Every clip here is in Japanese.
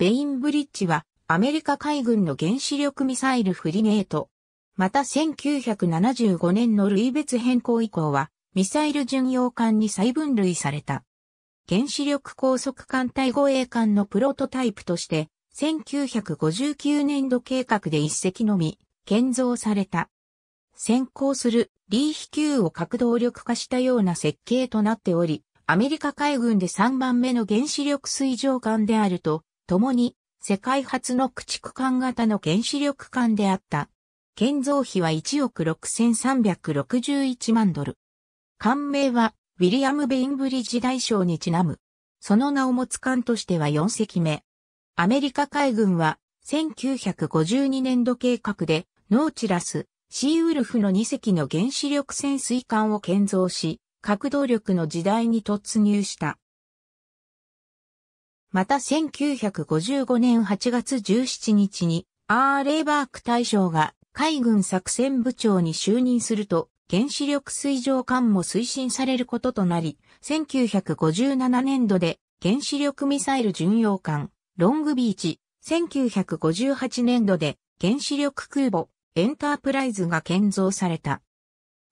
ベインブリッジはアメリカ海軍の原子力ミサイルフリゲート。また1975年の類別変更以降はミサイル巡洋艦に再分類された。原子力高速艦隊護衛艦のプロトタイプとして1959年度計画で一隻のみ建造された。先行するリーヒ級を核動力化したような設計となっており、アメリカ海軍で3番目の原子力水上艦であると共に世界初の駆逐艦型の原子力艦であった。建造費は1億6361万ドル。艦名はウィリアム・ベインブリッジ大将にちなむ。その名を持つ艦としては4隻目。アメリカ海軍は1952年度計画でノーチラス、シーウルフの2隻の原子力潜水艦を建造し、核動力の時代に突入した。また1955年8月17日に、アーレイバーク大将が海軍作戦部長に就任すると、原子力水上艦も推進されることとなり、1957年度で原子力ミサイル巡洋艦、ロングビーチ、1958年度で原子力空母、エンタープライズが建造された。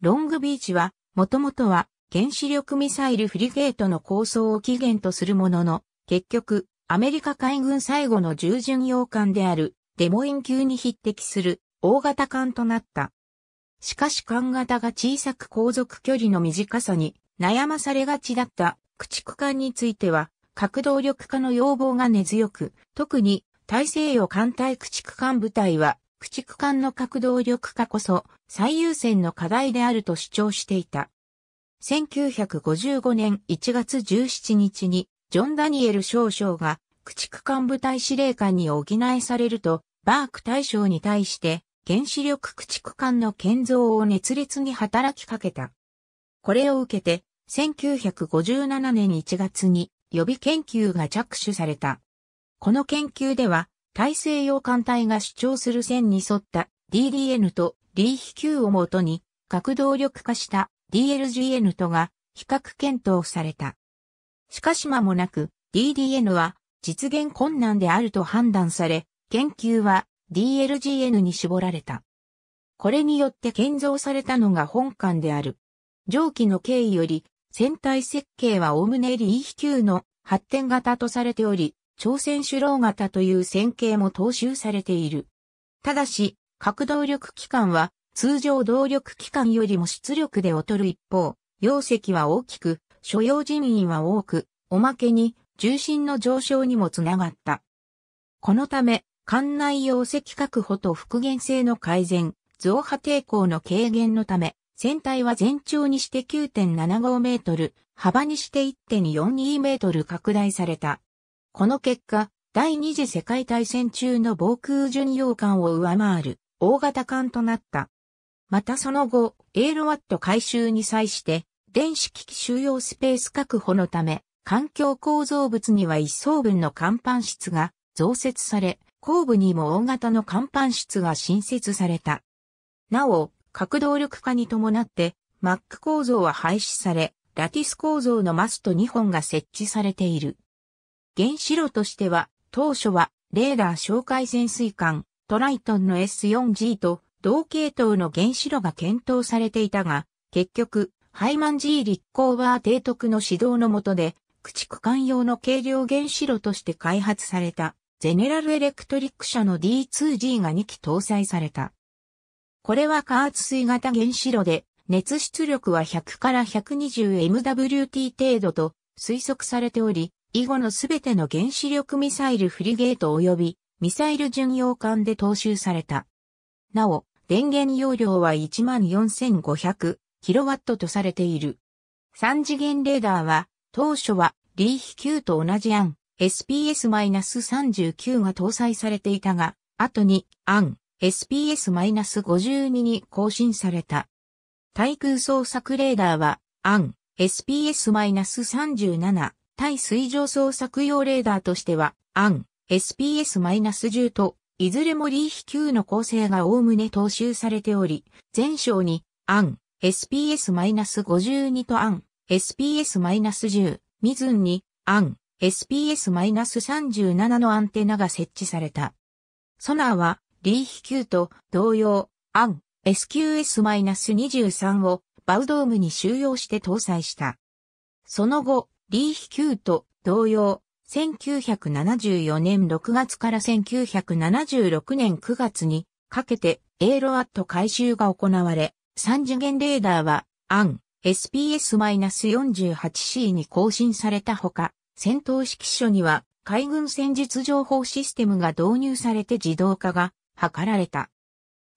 ロングビーチは、もともとは原子力ミサイルフリゲートの構想を起源とするものの、結局、アメリカ海軍最後の従巡洋艦であるデモイン級に匹敵する大型艦となった。しかし艦型が小さく航続距離の短さに悩まされがちだった駆逐艦については核動力化の要望が根強く、特に大西洋艦隊駆逐艦部隊は駆逐艦の核動力化こそ最優先の課題であると主張していた。1955年1月17日にジョン・ダニエル少将が駆逐艦部隊司令官に補いされると、バーク大将に対して原子力駆逐艦の建造を熱烈に働きかけた。これを受けて、1957年1月に予備研究が着手された。この研究では、大西洋艦隊が主張する線に沿った DDN と DHQ をもとに、核動力化した DLGN とが比較検討された。しかし間もなく DDN は実現困難であると判断され、研究は DLGN に絞られた。これによって建造されたのが本館である。上記の経緯より、船体設計はおむねリーヒ級の発展型とされており、朝鮮主郎型という線形も踏襲されている。ただし、核動力機関は通常動力機関よりも出力で劣る一方、容積は大きく所要人員は多く、おまけに重心の上昇にもつながった。このため、艦内容積確保と復元性の改善、増波抵抗の軽減のため、船体は全長にして9.75メートル、幅にして1.42メートル拡大された。この結果、第二次世界大戦中の防空巡洋艦を上回る大型艦となった。またその後、エールワット改修に際して、電子機器収容スペース確保のため、環境構造物には一層分の甲板室が増設され、後部にも大型の甲板室が新設された。なお、核動力化に伴って、マック構造は廃止され、ラティス構造のマスト2本が設置されている。原子炉としては、当初は、レーダー紹介潜水艦、トライトンの S4G と同系統の原子炉が検討されていたが、結局、ハイマン G 立候は提督の指導の下で、駆逐艦用の軽量原子炉として開発された、ゼネラルエレクトリック社の D2G が2機搭載された。これは加圧水型原子炉で、熱出力は100から 120MWT 程度と推測されており、以後のすべての原子力ミサイルフリゲート及びミサイル巡洋艦で踏襲された。なお、電源容量は14,500キロワットとされている。三次元レーダーは、当初はリーヒ Q と同じ案 SPS-39 が搭載されていたが、後にアン、SPS-52 に更新された。対空捜索レーダーは、アン、SPS-37 対水上捜索用レーダーとしては、アン、SPS-10 と、いずれもリーヒ Q の構成が概ね踏襲されており、前章に、アン、SPS-52 とアン、SPS-10、ミズンに、アン、SPS-37 のアンテナが設置された。ソナーは、リーヒ Q と同様、アン、SQS-23 をバウドームに収容して搭載した。その後、リーヒ Q と同様、1974年6月から1976年9月にかけてエーロアット回収が行われ、三次元レーダーは、アン、SPS-48C に更新されたほか、戦闘指揮所には、海軍戦術情報システムが導入されて自動化が図られた。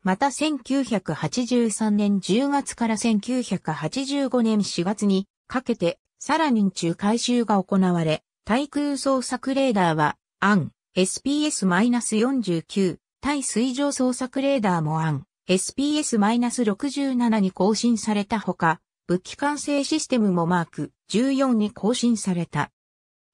また1983年10月から1985年4月にかけて、さらに中回収が行われ、対空捜索レーダーは、アン、SPS-49、対水上捜索レーダーもアン、SPS-67 に更新されたほか、武器管制システムもマーク14に更新された。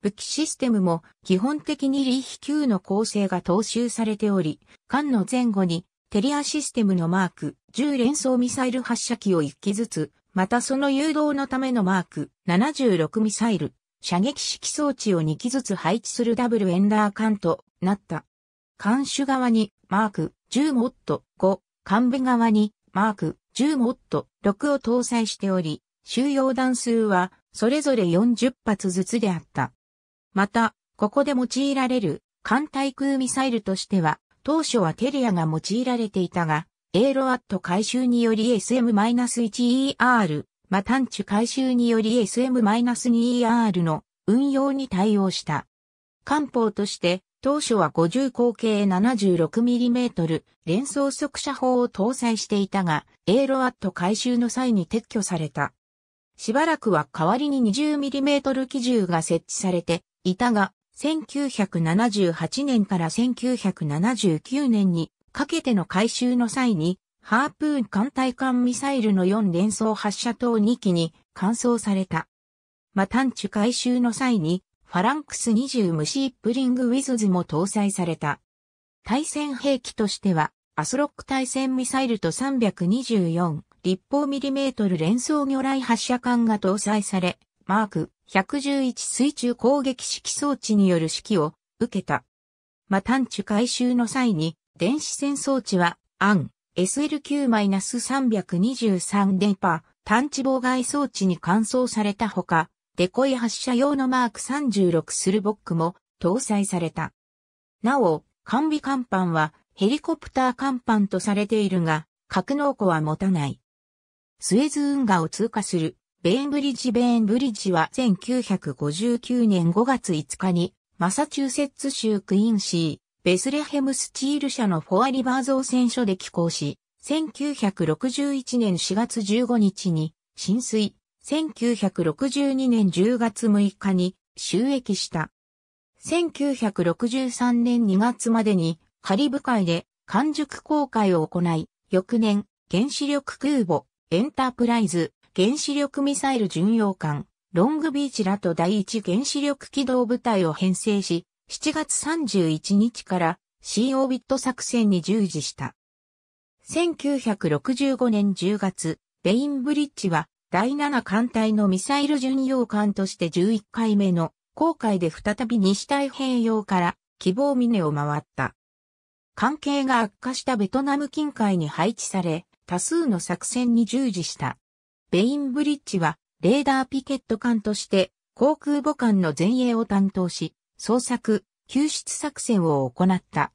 武器システムも基本的にリーヒ級の構成が踏襲されており、艦の前後にテリアシステムのマーク10連装ミサイル発射機を1機ずつ、またその誘導のためのマーク76ミサイル、射撃式装置を2機ずつ配置するダブルエンダー艦となった。艦首側にマーク10モット5幹部側にマーク10モット6を搭載しており、収容弾数はそれぞれ40発ずつであった。また、ここで用いられる艦対空ミサイルとしては、当初はテリアが用いられていたが、エーロアット回収により SM-1ER、マタンチュ回収により SM-2ER の運用に対応した。艦砲として当初は50口径 76mm 連装速射砲を搭載していたが、エーロアット回収の際に撤去された。しばらくは代わりに 20mm 機銃が設置されていたが、1978年から1979年にかけての回収の際に、ハープーン艦隊艦ミサイルの4連装発射等2機に換装された。またんち回収の際に、ファランクス20ムシープリングウィズズも搭載された。対戦兵器としては、アスロック対戦ミサイルと324立方ミリメートル連装魚雷発射管が搭載され、マーク111水中攻撃式装置による指揮を受けた。ま探知回収の際に、電子戦装置は、アン SL9-323 電波探知妨害装置に換装されたほか、デコイ発射用のマーク36スルボックも搭載された。なお、完備甲板はヘリコプター甲板とされているが、格納庫は持たない。スエズ運河を通過するベーンブリッジベーンブリッジは1959年5月5日にマサチューセッツ州クイーンシー、ベスレヘムスチール社のフォアリバー造船所で寄港し、1961年4月15日に浸水、1962年10月6日に収益した。1963年2月までにカリブ海で完熟航海を行い、翌年、原子力空母、エンタープライズ、原子力ミサイル巡洋艦、ロングビーチらと第一原子力機動部隊を編成し、7月31日からシーオービット作戦に従事した。1965年10月、ベインブリッジは第7艦隊のミサイル巡洋艦として11回目の航海で再び西太平洋から希望峰を回った。関係が悪化したベトナム近海に配置され、多数の作戦に従事した。ベインブリッジは、レーダーピケット艦として、航空母艦の前衛を担当し、捜索、救出作戦を行った。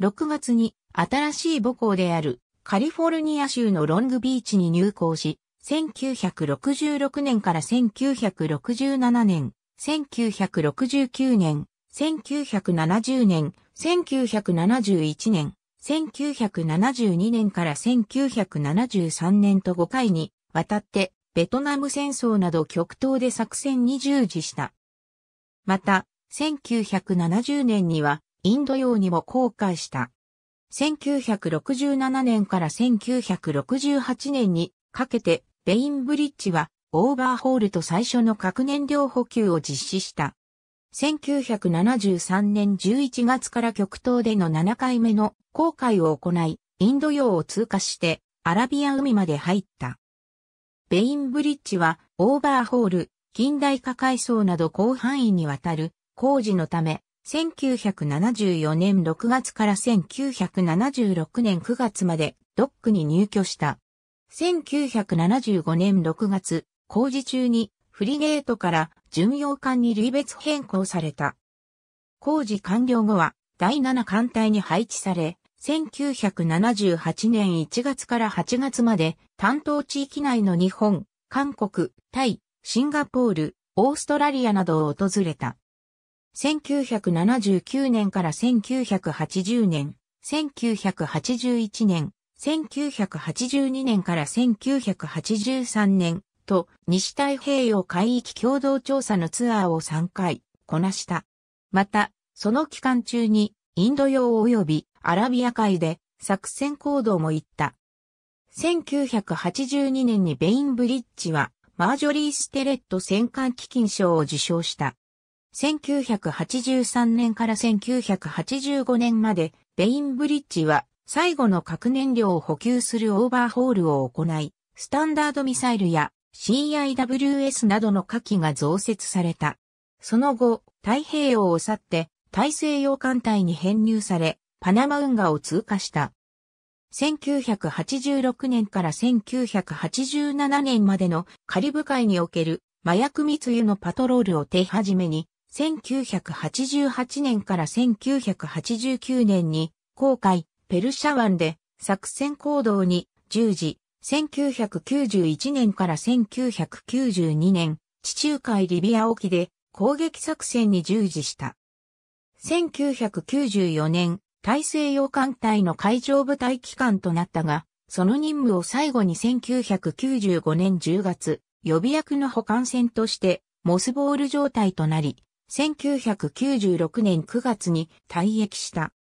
6月に、新しい母校である、カリフォルニア州のロングビーチに入港し、1966年から1967年、1969年、1970年、1971年、1972年から1973年と5回にわたってベトナム戦争など極東で作戦に従事した。また、1970年にはインド洋にも航海した。1967年から1968年にかけてベインブリッジはオーバーホールと最初の核燃料補給を実施した。1973年11月から極東での7回目の航海を行い、インド洋を通過してアラビア海まで入った。ベインブリッジはオーバーホール、近代化改装など広範囲にわたる工事のため、1974年6月から1976年9月までドックに入居した。1975年6月、工事中にフリゲートから巡洋艦に類別変更された。工事完了後は第7艦隊に配置され、1978年1月から8月まで担当地域内の日本、韓国、タイ、シンガポール、オーストラリアなどを訪れた。1979年から1980年、1981年、1982年から1983年と西太平洋海域共同調査のツアーを3回こなした。また、その期間中にインド洋及びアラビア海で作戦行動も行った。1982年にベインブリッジはマージョリー・ステレット戦艦基金賞を受賞した。1983年から1985年までベインブリッジは最後の核燃料を補給するオーバーホールを行い、スタンダードミサイルや CIWS などの火器が増設された。その後、太平洋を去って大西洋艦隊に編入され、パナマ運河を通過した。1986年から1987年までのカリブ海における麻薬密輸のパトロールを手始めに、1988年から1989年に公開、ペルシャ湾で作戦行動に従事、1991年から1992年、地中海リビア沖で攻撃作戦に従事した。1994年、大西洋艦隊の海上部隊機関となったが、その任務を最後に1995年10月、予備役の保管船として、モスボール状態となり、1996年9月に退役した。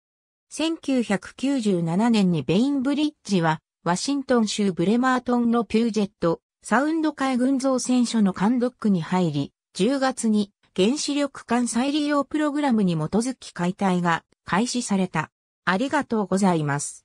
1997年にベインブリッジは、ワシントン州ブレマートンのピュージェット、サウンド海軍造船所の監督に入り、10月に原子力艦再利用プログラムに基づき解体が開始された。ありがとうございます。